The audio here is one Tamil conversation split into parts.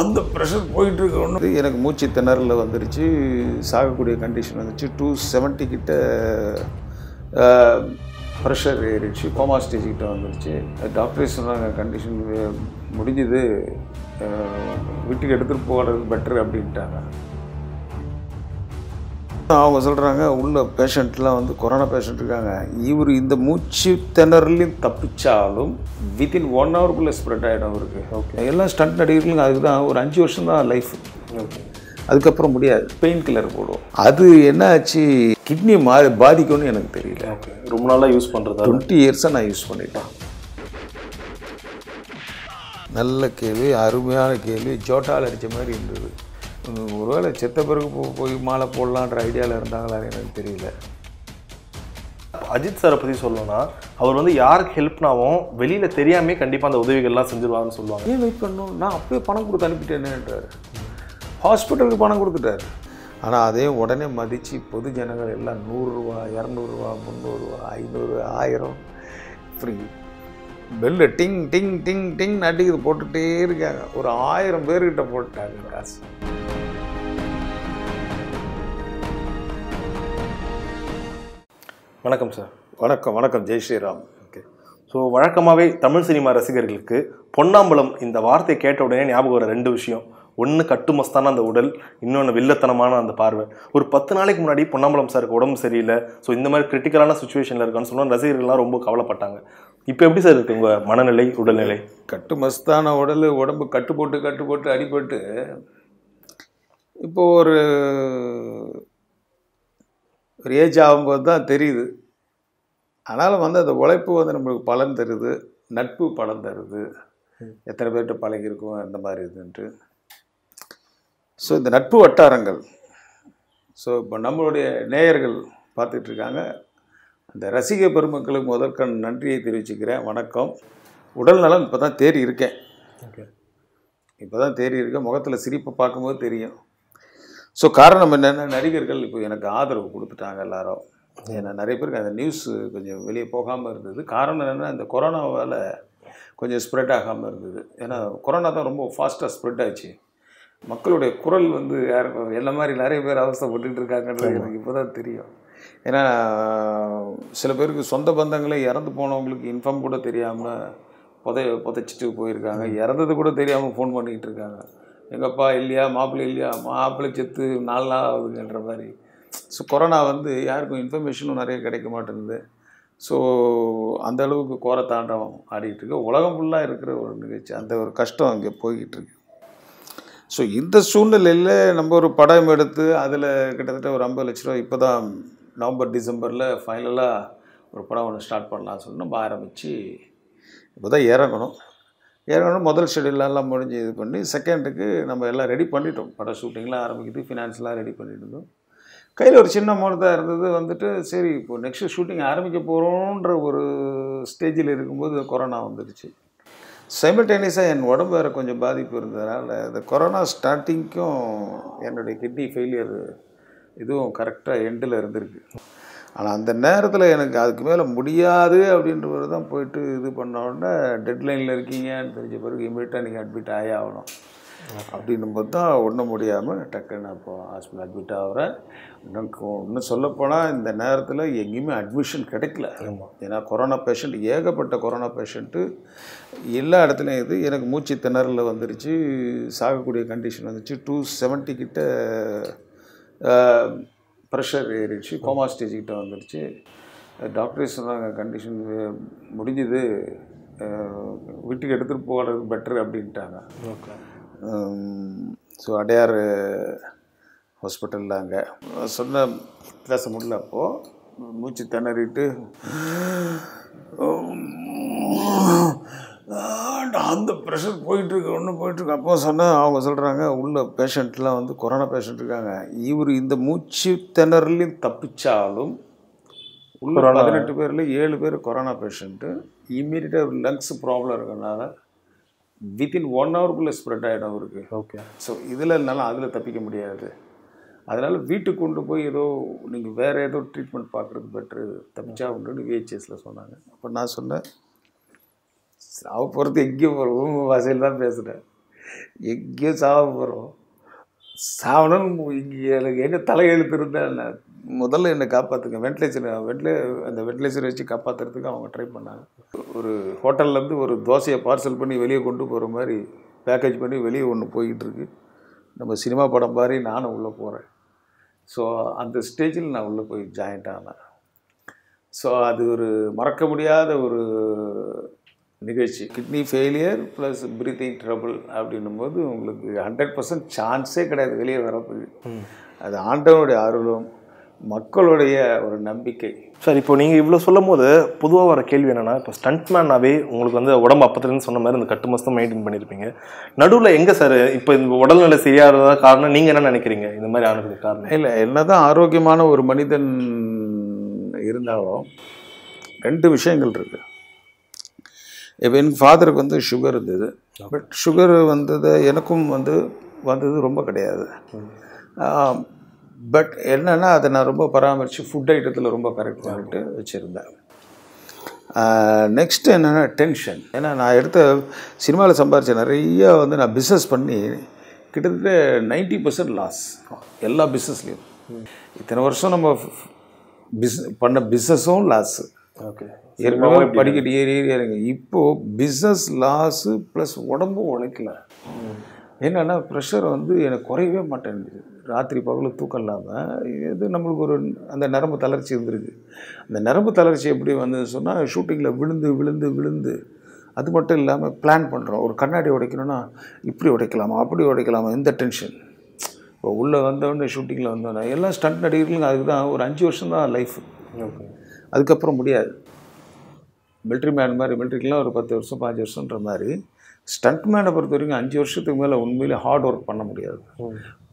அந்த ப்ரெஷர் போயிட்டுருக்கணும் எனக்கு மூச்சு திணறில் வந்துருச்சு சாகக்கூடிய கண்டிஷன் வந்துச்சு டூ செவன்ட்டி கிட்ட ப்ரெஷர் ஏறிடுச்சு கோமா ஸ்டேஜ் கிட்டே வந்துருச்சு டாக்டர் சொன்னாங்க கண்டிஷன் முடிஞ்சது வீட்டுக்கு எடுத்துகிட்டு போகிறது பெட்ரு அப்படின்ட்டாங்க அவங்க சொல்கிறாங்க உள்ள பேஷண்ட்லாம் வந்து கொரோனா பேஷண்ட் இருக்காங்க இவர் இந்த மூச்சு திணறலையும் தப்பிச்சாலும் வித்தின் ஒன் ஹவருக்குள்ளே ஸ்ப்ரெட் ஆகிடும் அவருக்கு ஓகே எல்லாம் ஸ்டண்ட் நடிகர்களும் அதுக்கு தான் ஒரு அஞ்சு வருஷம் தான் லைஃப் அதுக்கப்புறம் முடியாது பெயின் கில்லர் போடுவோம் அது என்ன ஆச்சு கிட்னி மா பாதிக்கும்னு எனக்கு தெரியல ஓகே ரொம்ப நாளாக யூஸ் பண்ணுறது டுவெண்ட்டி இயர்ஸாக நான் யூஸ் பண்ணிட்டேன் நல்ல கேள்வி அருமையான கேள்வி ஜோட்டால் அடித்த மாதிரி இருந்தது ஒருவேளை செத்த பிறகு போய் மாலை போடலான்ற ஐடியாவில் இருந்தாங்களா எனக்கு தெரியல அஜித் சாரை பற்றி சொல்லணும்னா அவர் வந்து யாருக்கு ஹெல்ப்னாவும் வெளியில் தெரியாமே கண்டிப்பாக அந்த உதவிகள்லாம் செஞ்சுருவாங்கன்னு சொல்லுவாங்க ஏன் வெயிட் பண்ணணும் நான் அப்பயே பணம் கொடுத்து அனுப்பிட்டேனேன்றார் ஹாஸ்பிட்டலுக்கு பணம் கொடுத்துட்டார் ஆனால் அதையும் உடனே மதித்து பொது ஜனங்கள் எல்லாம் நூறுரூவா இரநூறுவா முந்நூறுரூவா ஐநூறு ஆயிரம் ஃப்ரீ பெல்லு டிங் டிங் டிங் டிங் அடிக்குது போட்டுகிட்டே இருக்காங்க ஒரு ஆயிரம் பேர்கிட்ட போட்டாங்க காசு வணக்கம் சார் வணக்கம் வணக்கம் ஜெய் ஸ்ரீராம் ஓகே ஸோ வழக்கமாகவே தமிழ் சினிமா ரசிகர்களுக்கு பொன்னாம்பலம் இந்த வார்த்தை கேட்ட உடனே ஞாபகம் வர ரெண்டு விஷயம் ஒன்று கட்டுமஸ்தான அந்த உடல் இன்னொன்று வில்லத்தனமான அந்த பார்வை ஒரு பத்து நாளைக்கு முன்னாடி பொன்னாம்பலம் சாருக்கு உடம்பு சரியில்லை ஸோ இந்த மாதிரி கிரிட்டிக்கலான சுச்சுவேஷனில் இருக்கான்னு சொன்னால் ரசிகர்கள்லாம் ரொம்ப கவலைப்பட்டாங்க இப்போ எப்படி சார் இருக்குது உங்கள் மனநிலை உடல்நிலை கட்டுமஸ்தான உடல் உடம்பு கட்டு போட்டு கட்டு போட்டு அடிபட்டு இப்போது ஒரு ஒரு ஏஜ் ஆகும்போது தான் தெரியுது ஆனாலும் வந்து அந்த உழைப்பு வந்து நம்மளுக்கு பலன் தருது நட்பு பலன் தருது எத்தனை பேர்கிட்ட பழகிருக்கோம் அந்த மாதிரி இதுன்ட்டு ஸோ இந்த நட்பு வட்டாரங்கள் ஸோ இப்போ நம்மளுடைய நேயர்கள் பார்த்துட்ருக்காங்க அந்த ரசிக பெருமக்களுக்கு முதற்கண் நன்றியை தெரிவிச்சுக்கிறேன் வணக்கம் உடல் நலம் இப்போ தான் தேறி இருக்கேன் இப்போ தான் தேறி இருக்கேன் முகத்தில் சிரிப்பை பார்க்கும்போது தெரியும் ஸோ காரணம் என்னென்னா நடிகர்கள் இப்போ எனக்கு ஆதரவு கொடுத்துட்டாங்க எல்லாரும் ஏன்னா நிறைய பேருக்கு அந்த நியூஸ் கொஞ்சம் வெளியே போகாமல் இருந்தது காரணம் என்னென்னா இந்த கொரோனாவால் கொஞ்சம் ஸ்ப்ரெட் ஆகாமல் இருந்தது ஏன்னா கொரோனா தான் ரொம்ப ஃபாஸ்ட்டாக ஸ்ப்ரெட் ஆச்சு மக்களுடைய குரல் வந்து யார் என்ன மாதிரி நிறைய பேர் அவஸ்தப்பட்டுக்கிட்டு இருக்காங்கன்றது எனக்கு இப்போ தான் தெரியும் ஏன்னா சில பேருக்கு சொந்த பந்தங்களே இறந்து போனவங்களுக்கு இன்ஃபார்ம் கூட தெரியாமல் புதை புதைச்சிட்டு போயிருக்காங்க இறந்தது கூட தெரியாமல் ஃபோன் பண்ணிக்கிட்டு இருக்காங்க எங்கப்பா இல்லையா மாப்பிள்ளை இல்லையா மாப்பிள்ளை செத்து நாலு நாள் ஆகுதுங்கன்ற மாதிரி ஸோ கொரோனா வந்து யாருக்கும் இன்ஃபர்மேஷனும் நிறைய கிடைக்க மாட்டேங்குது ஸோ அந்த அளவுக்கு கோர தாண்டவம் ஆடிக்கிட்டு இருக்கு உலகம் ஃபுல்லாக இருக்கிற ஒரு நிகழ்ச்சி அந்த ஒரு கஷ்டம் அங்கே போய்கிட்டு இருக்கு ஸோ இந்த சூழ்நிலையில் நம்ம ஒரு படம் எடுத்து அதில் கிட்டத்தட்ட ஒரு ஐம்பது லட்ச ரூபா இப்போ தான் நவம்பர் டிசம்பரில் ஃபைனலாக ஒரு படம் ஒன்று ஸ்டார்ட் பண்ணலாம்னு சொல்லி நம்ம ஆரம்பித்து இப்போ தான் இறங்கணும் ஏற்கனவே முதல் ஷெடியூலெலாம் முடிஞ்சு இது பண்ணி செகண்டுக்கு நம்ம எல்லாம் ரெடி பண்ணிட்டோம் பட ஷூட்டிங்லாம் ஆரம்பிக்கிட்டு ஃபினான்ஸ்லாம் ரெடி பண்ணிட்டு கையில் ஒரு சின்ன மோனத்தாக இருந்தது வந்துட்டு சரி இப்போ நெக்ஸ்ட்டு ஷூட்டிங் ஆரம்பிக்க போகிறோன்ற ஒரு ஸ்டேஜில் இருக்கும்போது கொரோனா வந்துடுச்சு சைமல்டேனியஸாக என் உடம்பு வேறு கொஞ்சம் பாதிப்பு இருந்ததுனால இந்த கொரோனா ஸ்டார்டிங்க்கும் என்னுடைய கிட்னி ஃபெயிலியர் இதுவும் கரெக்டாக எண்டில் இருந்திருக்கு ஆனால் அந்த நேரத்தில் எனக்கு அதுக்கு மேலே முடியாது அப்படின்ற ஒரு தான் போயிட்டு இது பண்ண உடனே டெட்லைனில் இருக்கீங்கன்னு தெரிஞ்ச பிறகு இமீடியட்டாக நீங்கள் அட்மிட் ஆகி ஆகணும் அப்படின்னும்போது தான் ஒன்றும் முடியாமல் டக்குன்னு அப்போ ஹாஸ்பிட்டல் அட்மிட் ஆகிறேன் எனக்கு இன்னும் சொல்லப்போனால் இந்த நேரத்தில் எங்கேயுமே அட்மிஷன் கிடைக்கல ஏன்னா கொரோனா பேஷண்ட் ஏகப்பட்ட கொரோனா பேஷண்ட்டு எல்லா இடத்துலையும் இது எனக்கு மூச்சு திணறல் வந்துருச்சு சாகக்கூடிய கண்டிஷன் வந்துச்சு டூ செவன்ட்டி கிட்ட ப்ரெஷர் ஏறிடுச்சு கோமா ஸ்டேஜ்கிட்ட வந்துடுச்சு டாக்டர் சொன்னாங்க கண்டிஷன் முடிஞ்சது வீட்டுக்கு எடுத்துகிட்டு போகிறது பெட்ரு அப்படின்ட்டாங்க ஸோ அடையார் ஹாஸ்பிட்டலில் அங்கே சொன்ன வித்தியாசம் முடியல அப்போது மூச்சு திணறிட்டு அந்த ப்ரெஷர் போயிட்டுருக்கு ஒன்றும் போயிட்டுருக்கு அப்போ சொன்னால் அவங்க சொல்கிறாங்க உள்ள பேஷண்ட்லாம் வந்து கொரோனா பேஷண்ட் இருக்காங்க இவர் இந்த மூச்சு திணறலையும் தப்பிச்சாலும் உள்ள பதினெட்டு பேரில் ஏழு பேர் கொரோனா பேஷண்ட்டு ஒரு லங்ஸ் ப்ராப்ளம் இருக்கிறனால வித்தின் ஒன் ஹவருக்குள்ளே ஸ்ப்ரெட் ஆகிடும் அவருக்கு ஓகே ஸோ இதில் இருந்தாலும் அதில் தப்பிக்க முடியாது அதனால் வீட்டுக்கு கொண்டு போய் ஏதோ நீங்கள் வேறு ஏதோ ட்ரீட்மெண்ட் பார்க்குறது பெட்ரு தப்பிச்சா உண்டுன்னு விஹெச்எஸில் சொன்னாங்க அப்போ நான் சொன்னேன் சாவ போகிறது எங்கேயும் போகிறோம் வாசையில் தான் பேசுகிறேன் எங்கேயும் சாவ போகிறோம் சாவணும்னு இங்கே எனக்கு எங்கே தலையெழுத்து இருந்தால் என்ன முதல்ல என்னை காப்பாற்றுங்க வென்டிலேஷன் வென்டிலே அந்த வென்டிலேஷன் வச்சு காப்பாற்றுறதுக்கு அவங்க ட்ரை பண்ணாங்க ஒரு ஹோட்டல்லேருந்து ஒரு தோசையை பார்சல் பண்ணி வெளியே கொண்டு போகிற மாதிரி பேக்கேஜ் பண்ணி வெளியே ஒன்று போய்கிட்டு இருக்கு நம்ம சினிமா படம் மாதிரி நானும் உள்ளே போகிறேன் ஸோ அந்த ஸ்டேஜில் நான் உள்ளே போய் ஜாயின்ட் ஆனேன் ஸோ அது ஒரு மறக்க முடியாத ஒரு நிகழ்ச்சி kidney failure plus breathing trouble அப்படின்னும் போது உங்களுக்கு ஹண்ட்ரட் பர்சன்ட் சான்ஸே கிடையாது வெளியே வரதுக்கு அது ஆண்டவனுடைய ஆர்வம் மக்களுடைய ஒரு நம்பிக்கை சார் இப்போ நீங்கள் இவ்வளோ சொல்லும் போது பொதுவாக வர கேள்வி என்னென்னா இப்போ ஸ்டண்ட்மேனாகவே உங்களுக்கு வந்து உடம்பு அப்பத்துலேருந்து சொன்ன மாதிரி இந்த கட்டு மஸ்தம் மெயின்டைன் பண்ணியிருப்பீங்க நடுவில் எங்கே சார் இப்போ இந்த உடல்நிலை சரியாகிறதா காரணம் நீங்கள் என்ன நினைக்கிறீங்க இந்த மாதிரி ஆனதுக்கு காரணம் இல்லை என்ன தான் ஆரோக்கியமான ஒரு மனிதன் இருந்தாலும் ரெண்டு விஷயங்கள் இருக்குது இப்போ எனக்கு ஃபாதருக்கு வந்து சுகர் இருந்தது பட் சுகர் வந்தது எனக்கும் வந்து வந்தது ரொம்ப கிடையாது பட் என்னென்னா அதை நான் ரொம்ப பராமரித்து ஃபுட் ஐட்டத்தில் ரொம்ப கரெக்ட் பண்ணிட்டு வச்சுருந்தேன் நெக்ஸ்ட்டு என்னென்னா டென்ஷன் ஏன்னா நான் எடுத்த சினிமாவில் சம்பாரித்த நிறைய வந்து நான் பிஸ்னஸ் பண்ணி கிட்டத்தட்ட நைன்ட்டி பர்சன்ட் லாஸ் எல்லா பிஸ்னஸ்லேயும் இத்தனை வருஷம் நம்ம பிஸ் பண்ண பிஸ்னஸும் லாஸு ஓகே ஏற்கனவே படிக்கட்டு ஏறி ஏறி இறங்க இப்போது பிஸ்னஸ் லாஸு ப்ளஸ் உடம்பும் உழைக்கல என்னென்னா ப்ரெஷர் வந்து எனக்கு குறையவே மாட்டேங்குது ராத்திரி பகலும் தூக்கம் இல்லாமல் இது நம்மளுக்கு ஒரு அந்த நரம்பு தளர்ச்சி இருந்திருக்கு அந்த நரம்பு தளர்ச்சி எப்படி வந்ததுன்னு சொன்னால் ஷூட்டிங்கில் விழுந்து விழுந்து விழுந்து அது மட்டும் இல்லாமல் பிளான் பண்ணுறோம் ஒரு கண்ணாடி உடைக்கணும்னா இப்படி உடைக்கலாமா அப்படி உடைக்கலாமா இந்த டென்ஷன் இப்போ உள்ளே வந்தவொடனே ஷூட்டிங்கில் வந்தோடனே எல்லாம் ஸ்டண்ட் நடிகர்களுக்கு அதுக்கு தான் ஒரு அஞ்சு வருஷம் தான் லைஃப் ஓகே அதுக்கப்புறம் முடியாது மிலிட்ரி மேன் மாதிரி மிலிட்ரிக்கெலாம் ஒரு பத்து வருஷம் பாஞ்சு வருஷன்ற மாதிரி ஸ்டண்ட் மேனை பொறுத்த வரைக்கும் அஞ்சு வருஷத்துக்கு மேலே உண்மையிலே ஹார்ட் ஒர்க் பண்ண முடியாது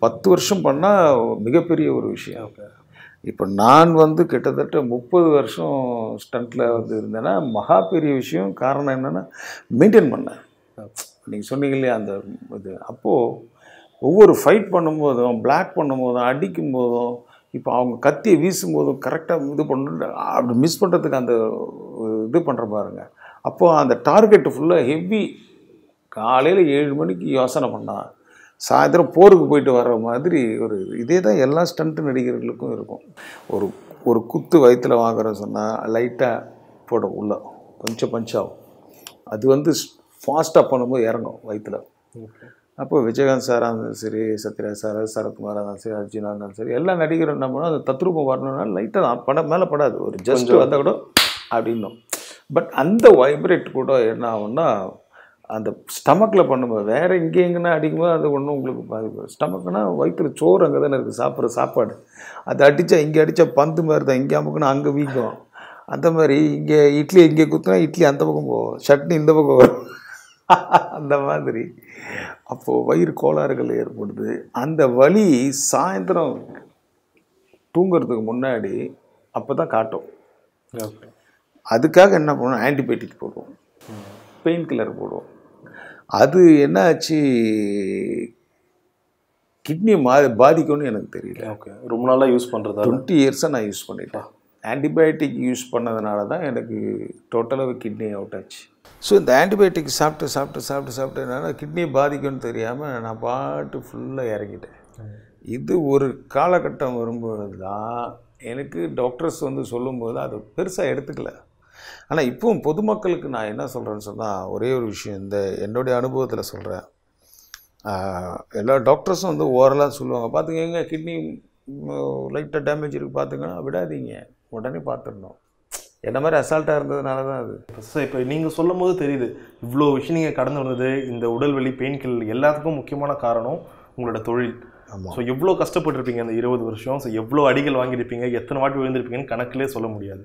பத்து வருஷம் பண்ணால் மிகப்பெரிய ஒரு விஷயம் இப்போ நான் வந்து கிட்டத்தட்ட முப்பது வருஷம் ஸ்டண்ட்டில் வந்து இருந்தேன்னா மகா பெரிய விஷயம் காரணம் என்னென்னா மெயின்டைன் பண்ணேன் நீங்கள் சொன்னீங்க இல்லையா அந்த இது அப்போது ஒவ்வொரு ஃபைட் பண்ணும்போதும் பிளாக் பண்ணும்போதும் அடிக்கும் போதும் இப்போ அவங்க கத்தியை வீசும்போது கரெக்டாக இது பண்ண அப்படி மிஸ் பண்ணுறதுக்கு அந்த இது பண்ணுற பாருங்க அப்போது அந்த டார்கெட்டு ஃபுல்லாக ஹெவி காலையில் ஏழு மணிக்கு யோசனை பண்ணால் சாயந்தரம் போருக்கு போயிட்டு வர்ற மாதிரி ஒரு இதே தான் எல்லா ஸ்டண்ட்டு நடிகர்களுக்கும் இருக்கும் ஒரு ஒரு குத்து வயிற்றில் வாங்குறோம் சொன்னால் லைட்டாக போடும் உள்ள கொஞ்சம் பஞ்சாகும் அது வந்து ஃபாஸ்ட்டாக பண்ணும்போது இறங்கும் வயிற்றில் அப்போ விஜயகாந்த் சாராக இருந்தாலும் சரி சத்யராஜ் சார் சரத்குமாராக இருந்தாலும் சரி அர்ஜுனாக இருந்தாலும் சரி எல்லா நடிகரும் என்ன பண்ணுவோம் அந்த தத்ரூபம் வரணும்னா லைட்டாக தான் படம் மேலே படாது ஒரு ஜஸ்ட் வந்தால் கூட அப்படின்னும் பட் அந்த வைப்ரேட் கூட என்ன ஆகும்னா அந்த ஸ்டமக்கில் பண்ணும்போது வேறு எங்கே எங்கன்னா அடிக்கும்போது அது ஒன்றும் உங்களுக்கு பாதிப்பு ஸ்டமக்குனா வயிற்றுல சோறு அங்கே தானே இருக்குது சாப்பிட்ற சாப்பாடு அது அடித்தா இங்கே அடித்தா பந்து மாதிரி தான் இங்கே அமுக்குனா அங்கே வீக்கும் அந்த மாதிரி இங்கே இட்லி இங்கே குத்துனா இட்லி அந்த பக்கம் போகும் சட்னி இந்த பக்கம் வரும் அந்த மாதிரி அப்போது வயிறு கோளாறுகள் ஏற்படுது அந்த வலி சாயந்தரம் தூங்கிறதுக்கு முன்னாடி அப்போ தான் காட்டும் அதுக்காக என்ன பண்ணுவோம் ஆன்டிபயோட்டிக் போடுவோம் பெயின் கில்லர் போடுவோம் அது என்ன ஆச்சு கிட்னி மா பாதிக்கும்னு எனக்கு தெரியல ஓகே ரொம்ப நாளாக யூஸ் பண்ணுறது டுவெண்ட்டி இயர்ஸாக நான் யூஸ் பண்ணிட்டேன் ஆன்டிபயோட்டிக் யூஸ் பண்ணதுனால தான் எனக்கு டோட்டலாக கிட்னி அவுட் ஆச்சு ஸோ இந்த ஆன்டிபயோட்டிக் சாப்பிட்டு சாப்பிட்டு சாப்பிட்டு சாப்பிட்டு என்னென்னா கிட்னி பாதிக்கும்னு தெரியாமல் நான் பாட்டு ஃபுல்லாக இறங்கிட்டேன் இது ஒரு காலகட்டம் வரும்போது தான் எனக்கு டாக்டர்ஸ் வந்து சொல்லும்போது அது பெருசாக எடுத்துக்கல ஆனால் இப்போவும் பொதுமக்களுக்கு நான் என்ன சொல்கிறேன்னு சொன்னால் ஒரே ஒரு விஷயம் இந்த என்னுடைய அனுபவத்தில் சொல்கிறேன் எல்லா டாக்டர்ஸும் வந்து ஓரளவு சொல்லுவாங்க பார்த்துக்கங்க கிட்னி லைட்டாக டேமேஜ் இருக்குது பார்த்துங்கன்னா விடாதீங்க உடனே பார்த்துடணும் என்ன மாதிரி அசால்ட்டாக இருந்ததுனால தான் அது சார் இப்போ நீங்கள் சொல்லும் போது தெரியுது இவ்வளோ விஷயம் நீங்கள் கடந்து வந்தது இந்த உடல்வெளி பெயின் கில் எல்லாத்துக்கும் முக்கியமான காரணம் உங்களோட தொழில் ஆமாம் ஸோ எவ்வளோ கஷ்டப்பட்டுருப்பீங்க அந்த இருபது வருஷம் ஸோ எவ்வளோ அடிகள் வாங்கியிருப்பீங்க எத்தனை வாட்டி விழுந்திருப்பீங்கன்னு கணக்கிலே சொல்ல முடியாது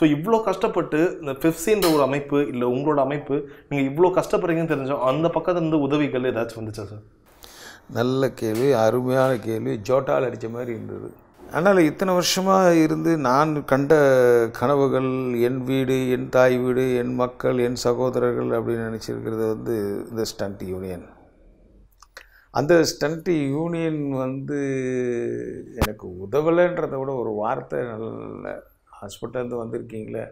ஸோ இவ்வளோ கஷ்டப்பட்டு இந்த ஃபிஃப்ஸின்ற ஒரு அமைப்பு இல்லை உங்களோட அமைப்பு நீங்கள் இவ்வளோ கஷ்டப்படுறீங்கன்னு தெரிஞ்சோம் அந்த பக்கத்துலேருந்து உதவிகள் ஏதாச்சும் வந்துச்சா சார் நல்ல கேள்வி அருமையான கேள்வி ஜோட்டால் அடித்த மாதிரி இருந்தது அதனால் இத்தனை வருஷமாக இருந்து நான் கண்ட கனவுகள் என் வீடு என் தாய் வீடு என் மக்கள் என் சகோதரர்கள் அப்படின்னு நினச்சிருக்கிறது வந்து இந்த ஸ்டண்ட் யூனியன் அந்த ஸ்டண்ட் யூனியன் வந்து எனக்கு உதவலைன்றதை விட ஒரு வார்த்தை நல்ல ஹாஸ்பிட்டலேருந்து வந்திருக்கீங்களே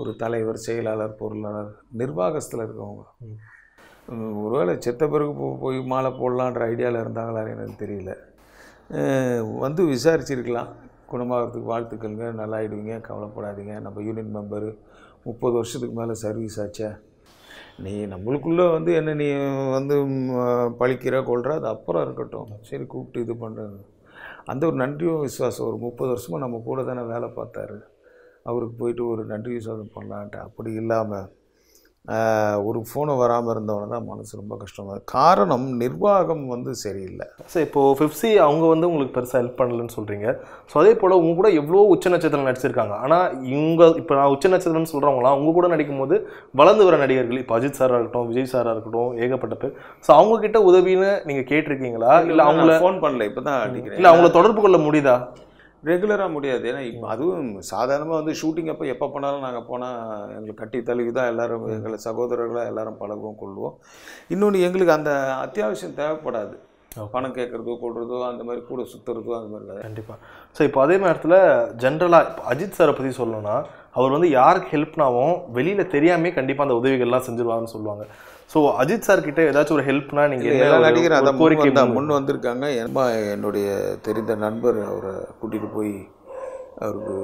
ஒரு தலைவர் செயலாளர் பொருளாளர் நிர்வாகத்தில் இருக்கவங்க ஒருவேளை செத்த பிறகு போய் மாலை போடலான்ற ஐடியாவில் இருந்தாங்களா எனக்கு தெரியல வந்து விசாரிச்சிருக்கலாம் குணமாகிறதுக்கு வாழ்த்துக்கள்ங்க நல்லாயிடுவீங்க கவலைப்படாதீங்க நம்ம யூனியன் மெம்பர் முப்பது வருஷத்துக்கு மேலே சர்வீஸ் ஆச்சே நீ நம்மளுக்குள்ளே வந்து என்ன நீ வந்து பழிக்கிற கொள்கிற அது அப்புறம் இருக்கட்டும் சரி கூப்பிட்டு இது பண்ணுறது அந்த ஒரு நன்றியும் விசுவாசம் ஒரு முப்பது வருஷமாக நம்ம கூட தானே வேலை பார்த்தாரு அவருக்கு போயிட்டு ஒரு நன்றி விசுவாசம் பண்ணலான்ட்டு அப்படி இல்லாமல் ஒரு ஃபோனு வராமல் இருந்தவனை தான் மனசு ரொம்ப கஷ்டமாக காரணம் நிர்வாகம் வந்து சரியில்லை சார் இப்போது ஃபிஃப்சி அவங்க வந்து உங்களுக்கு பெருசாக ஹெல்ப் பண்ணலன்னு சொல்கிறீங்க ஸோ அதே போல் உங்க கூட எவ்வளோ உச்ச நட்சத்திரம் நடிச்சிருக்காங்க ஆனால் இவங்க இப்போ நான் உச்ச நட்சத்திரம்னு சொல்கிறவங்களாம் அவங்க கூட நடிக்கும் போது வளர்ந்து வர நடிகர்கள் இப்போ அஜித் சாராக இருக்கட்டும் விஜய் சாராக இருக்கட்டும் ஏகப்பட்ட பேர் ஸோ அவங்கக்கிட்ட உதவின்னு நீங்கள் கேட்டிருக்கீங்களா இல்லை அவங்கள ஃபோன் பண்ணல இப்போ தான் இல்லை அவங்கள தொடர்பு கொள்ள முடியுதா ரெகுலராக முடியாது ஏன்னா இப்போ அதுவும் சாதாரணமாக வந்து ஷூட்டிங் அப்போ எப்போ போனாலும் நாங்கள் போனால் எங்களுக்கு கட்டி தழுவி தான் எல்லோரும் எங்களை சகோதரர்களாக எல்லோரும் பழகுவோம் கொள்வோம் இன்னொன்று எங்களுக்கு அந்த அத்தியாவசியம் தேவைப்படாது பணம் கேட்குறதோ கொள்றதோ அந்த மாதிரி கூட சுற்றுறதோ அந்த மாதிரி கண்டிப்பாக ஸோ இப்போ அதே நேரத்தில் ஜென்ரலாக அஜித் சாரை பற்றி சொல்லணும்னா அவர் வந்து யாருக்கு ஹெல்ப்னாவும் வெளியில் தெரியாமே கண்டிப்பாக அந்த உதவிகள்லாம் செஞ்சிருவாருன்னு சொல்லுவாங்க ஸோ அஜித் சார் கிட்ட ஏதாச்சும் ஒரு ஹெல்ப்னா நீங்கள் நடிகர் அந்த கோரிக்கை முன் வந்திருக்காங்க என்னுடைய தெரிந்த நண்பர் அவரை கூட்டிகிட்டு போய் அவருக்கு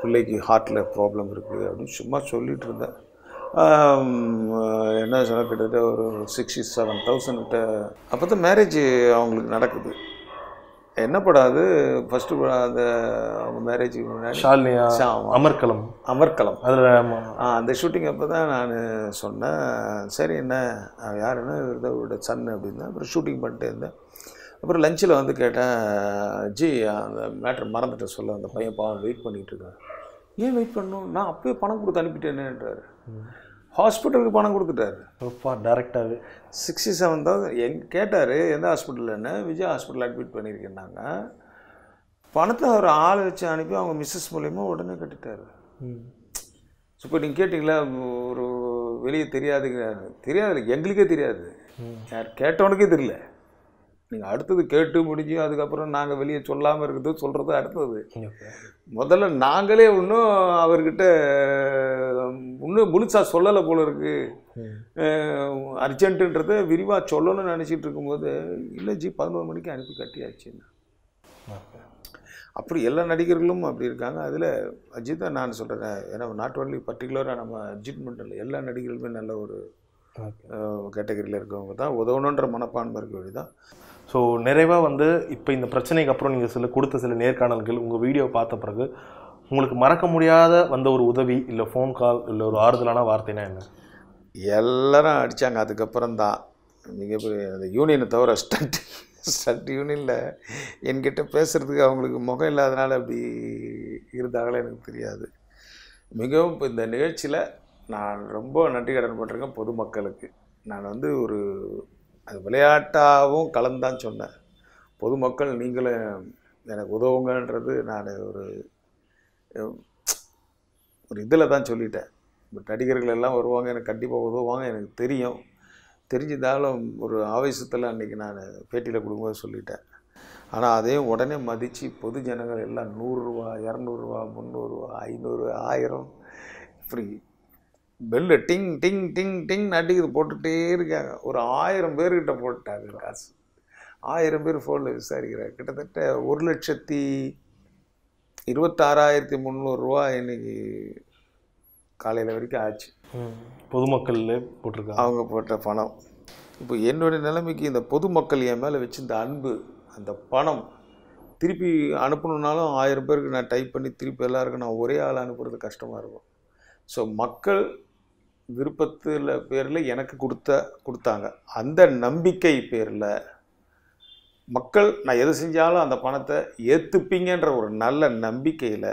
பிள்ளைக்கு ஹார்ட்டில் ப்ராப்ளம் இருக்குது அப்படின்னு சும்மா சொல்லிட்டு இருந்தேன் என்ன சொன்னால் கிட்டத்தட்ட ஒரு சிக்ஸ்டி செவன் தௌசண்ட்கிட்ட அப்போ தான் மேரேஜ் அவங்களுக்கு நடக்குது என்ன படம் அது ஃபஸ்ட்டு அந்த அவங்க மேரேஜுக்கு முன்னாடி ஷாலினியா அமர்கலம் அமர்கலம் அதில் ஆ அந்த ஷூட்டிங் அப்போ தான் நான் சொன்னேன் சரி என்ன யாருன்னா இவர் தான் சன் அப்படின்னா அப்புறம் ஷூட்டிங் பண்ணிட்டு இருந்தேன் அப்புறம் லஞ்சில் வந்து கேட்டேன் ஜி அந்த மேட்ரு மறந்துட்டேன் சொல்ல அந்த பையன் பா வெயிட் பண்ணிகிட்டு இருக்கேன் ஏன் வெயிட் பண்ணணும் நான் அப்போயே பணம் கொடுத்து அனுப்பிட்டேனேன்றார் ஹாஸ்பிட்டலுக்கு பணம் கொடுத்துட்டாரு அப்பா டேரெக்டாகவே சிக்ஸ்டி செவன் தௌசண்ட் எங் கேட்டார் எந்த ஹாஸ்பிட்டலுன்னு விஜய் ஹாஸ்பிட்டல் அட்மிட் பண்ணியிருக்கேன்னாங்க பணத்தை அவர் ஆள் வச்சு அனுப்பி அவங்க மிஸ்ஸஸ் மூலிமா உடனே கட்டிட்டார் ஸோ இப்போ நீங்கள் கேட்டிங்களா ஒரு வெளியே தெரியாதுங்க தெரியாது எங்களுக்கே தெரியாது யார் கேட்டவனுக்கே தெரியல நீங்கள் அடுத்தது கேட்டு முடிஞ்சு அதுக்கப்புறம் நாங்கள் வெளியே சொல்லாமல் இருக்கிறது சொல்கிறது அடுத்தது முதல்ல நாங்களே இன்னும் அவர்கிட்ட இன்னும் முழுசாக சொல்லலை போல இருக்குது அர்ஜென்ட்டுன்றத விரிவாக சொல்லணும்னு நினச்சிட்டு இருக்கும்போது இல்லை ஜி பதினோரு மணிக்கு அனுப்பி கட்டியாச்சுன்னா அப்படி எல்லா நடிகர்களும் அப்படி இருக்காங்க அதில் அஜித் தான் நான் சொல்கிறேன் ஏன்னா நாட் ஒன்லி பர்டிகுலராக நம்ம அஜித் எல்லா நடிகர்களுமே நல்ல ஒரு கேட்டகரியில் இருக்கவங்க தான் உதவணுன்ற மனப்பான்மை இருக்க வேண்டியதான் ஸோ நிறைவாக வந்து இப்போ இந்த பிரச்சனைக்கு அப்புறம் நீங்கள் சில கொடுத்த சில நேர்காணல்கள் உங்கள் வீடியோ பார்த்த பிறகு உங்களுக்கு மறக்க முடியாத வந்த ஒரு உதவி இல்லை ஃபோன் கால் இல்லை ஒரு ஆறுதலான வார்த்தைனா என்ன எல்லாரும் அடித்தாங்க அதுக்கப்புறம் தான் மிகப்பெரிய அந்த யூனியனை தவிர ஸ்டண்ட் ஸ்டண்ட் யூனியனில் என்கிட்ட பேசுகிறதுக்கு அவங்களுக்கு முகம் இல்லாதனால அப்படி இருந்தாங்களே எனக்கு தெரியாது மிகவும் இந்த நிகழ்ச்சியில் நான் ரொம்ப நன்றி கடன் பண்ணுறேங்க பொதுமக்களுக்கு நான் வந்து ஒரு அது விளையாட்டாகவும் கலந்தான் சொன்னேன் பொதுமக்கள் நீங்களும் எனக்கு உதவுங்கன்றது நான் ஒரு ஒரு இதில் தான் சொல்லிட்டேன் இப்போ நடிகர்கள் எல்லாம் வருவாங்க எனக்கு கண்டிப்பாக உதவுவாங்க எனக்கு தெரியும் தெரிஞ்சிருந்தாலும் ஒரு ஆவேசத்தில் அன்றைக்கி நான் பேட்டியில் கொடுக்கும்போது சொல்லிட்டேன் ஆனால் அதையும் உடனே மதித்து பொது ஜனங்கள் எல்லாம் நூறுரூவா இரநூறுவா முந்நூறுரூவா ஐநூறு ஆயிரம் இப்படி பெல்லு டிங் டிங் டிங் டிங் அடிக்குது போட்டுகிட்டே இருக்காங்க ஒரு ஆயிரம் பேர்கிட்ட போட்டாங்க காசு ஆயிரம் பேர் ஃபோனில் விசாரிக்கிறாங்க கிட்டத்தட்ட ஒரு லட்சத்தி இருபத்தாறாயிரத்தி முந்நூறுரூவா இன்றைக்கி காலையில் வரைக்கும் ஆச்சு பொதுமக்கள் போட்டிருக்காங்க அவங்க போட்ட பணம் இப்போ என்னுடைய நிலைமைக்கு இந்த பொதுமக்கள் என் மேலே இந்த அன்பு அந்த பணம் திருப்பி அனுப்பணுன்னாலும் ஆயிரம் பேருக்கு நான் டைப் பண்ணி திருப்பி எல்லாருக்கும் நான் ஒரே ஆள் அனுப்புறது கஷ்டமாக இருக்கும் ஸோ மக்கள் விருப்பத்தில் பேரில் எனக்கு கொடுத்த கொடுத்தாங்க அந்த நம்பிக்கை பேரில் மக்கள் நான் எது செஞ்சாலும் அந்த பணத்தை ஏற்றுப்பீங்கன்ற ஒரு நல்ல நம்பிக்கையில்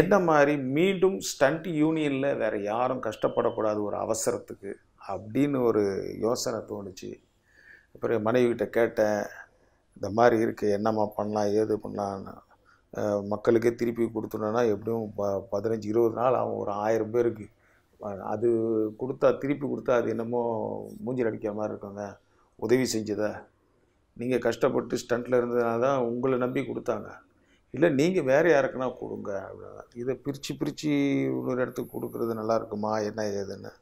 என்ன மாதிரி மீண்டும் ஸ்டண்ட் யூனியனில் வேறு யாரும் கஷ்டப்படக்கூடாது ஒரு அவசரத்துக்கு அப்படின்னு ஒரு யோசனை தோணுச்சு அப்புறம் மனைவிகிட்ட கேட்டேன் இந்த மாதிரி இருக்குது என்னம்மா பண்ணலாம் ஏது பண்ணலான்னு மக்களுக்கே திருப்பி கொடுத்துனோன்னா எப்படியும் ப பதினஞ்சு இருபது நாள் ஆகும் ஒரு ஆயிரம் பேருக்கு அது கொடுத்தா திருப்பி கொடுத்தா அது என்னமோ மூஞ்சில் அடிக்கிற மாதிரி இருக்குங்க உதவி செஞ்சதை நீங்கள் கஷ்டப்பட்டு ஸ்டண்ட்டில் இருந்ததுனால தான் உங்களை நம்பி கொடுத்தாங்க இல்லை நீங்கள் வேறு யாருக்குன்னா கொடுங்க அப்படின்னா இதை பிரித்து பிரித்து இன்னொரு இடத்துக்கு கொடுக்குறது நல்லாயிருக்குமா என்ன ஏதுன்னு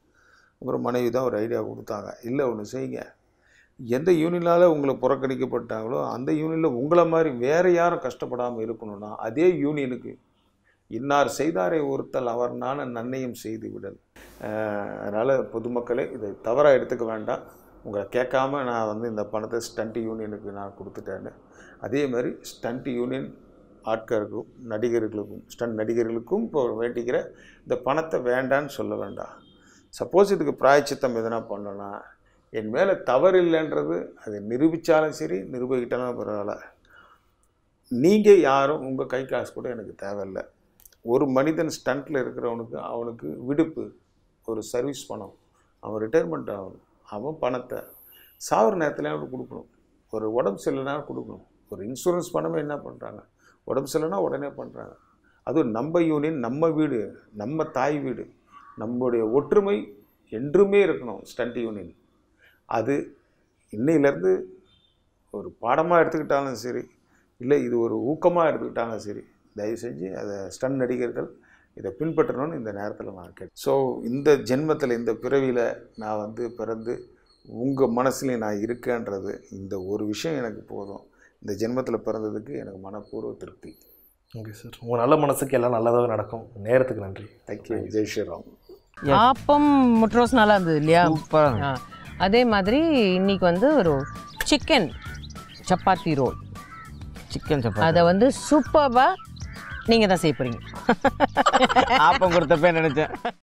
அப்புறம் மனைவி தான் ஒரு ஐடியா கொடுத்தாங்க இல்லை ஒன்று செய்யுங்க எந்த யூனியனால் உங்களை புறக்கணிக்கப்பட்டாங்களோ அந்த யூனியனில் உங்களை மாதிரி வேறு யாரும் கஷ்டப்படாமல் இருக்கணும்னா அதே யூனியனுக்கு இன்னார் செய்தாரை ஒருத்தல் அவர் நான் நன்னையும் செய்து விடல் அதனால் பொதுமக்களே இதை தவறாக எடுத்துக்க வேண்டாம் உங்களை கேட்காம நான் வந்து இந்த பணத்தை ஸ்டண்ட் யூனியனுக்கு நான் கொடுத்துட்டேன்னு அதே மாதிரி ஸ்டண்ட் யூனியன் ஆட்களுக்கும் நடிகர்களுக்கும் ஸ்டண்ட் நடிகர்களுக்கும் இப்போ வேண்டிக்கிற இந்த பணத்தை வேண்டான்னு சொல்ல வேண்டாம் சப்போஸ் இதுக்கு பிராய்ச்சித்தம் எதனா பண்ணோன்னா என் மேலே தவறு இல்லைன்றது அதை நிரூபித்தாலும் சரி நிரூபிக்கிட்டாலும் பரவாயில்ல நீங்கள் யாரும் உங்கள் கை காசு கூட எனக்கு தேவையில்லை ஒரு மனிதன் ஸ்டண்ட்டில் இருக்கிறவனுக்கு அவனுக்கு விடுப்பு ஒரு சர்வீஸ் பணம் அவன் ரிட்டையர்மெண்ட் ஆகணும் அவன் பணத்தை சாவர நேரத்தில் அவனுக்கு கொடுக்கணும் ஒரு உடம்பு சரியில்லைனா கொடுக்கணும் ஒரு இன்சூரன்ஸ் பணமே என்ன பண்ணுறாங்க உடம்பு சரியில்லைனா உடனே பண்ணுறாங்க அதுவும் நம்ம யூனியன் நம்ம வீடு நம்ம தாய் வீடு நம்முடைய ஒற்றுமை என்றுமே இருக்கணும் ஸ்டண்ட் யூனியன் அது இன்னையிலேருந்து ஒரு பாடமாக எடுத்துக்கிட்டாலும் சரி இல்லை இது ஒரு ஊக்கமாக எடுத்துக்கிட்டாலும் சரி தயவு செஞ்சு அதை ஸ்டன் நடிகர்கள் இதை பின்பற்றணும்னு இந்த நேரத்தில் நான் கேட்டேன் ஸோ இந்த ஜென்மத்தில் இந்த பிறவியில் நான் வந்து பிறந்து உங்கள் மனசுலேயும் நான் இருக்கேன்றது இந்த ஒரு விஷயம் எனக்கு போதும் இந்த ஜென்மத்தில் பிறந்ததுக்கு எனக்கு மனப்பூர்வ திருப்தி ஓகே சார் உங்கள் நல்ல மனசுக்கு எல்லாம் நல்லதாக நடக்கும் நேரத்துக்கு நன்றி தேங்க்யூ ஜெய் ஸ்ரீராம் ஆப்பம் முட்ரோஸ் நல்லா இருந்தது இல்லையா அதே மாதிரி இன்னைக்கு வந்து ஒரு chicken chapati roll chicken chapati அதை வந்து சூப்பராக நீங்கள் தான் செய்ய போகிறீங்க ஆப்பம் கொடுத்தப்ப நினச்சேன்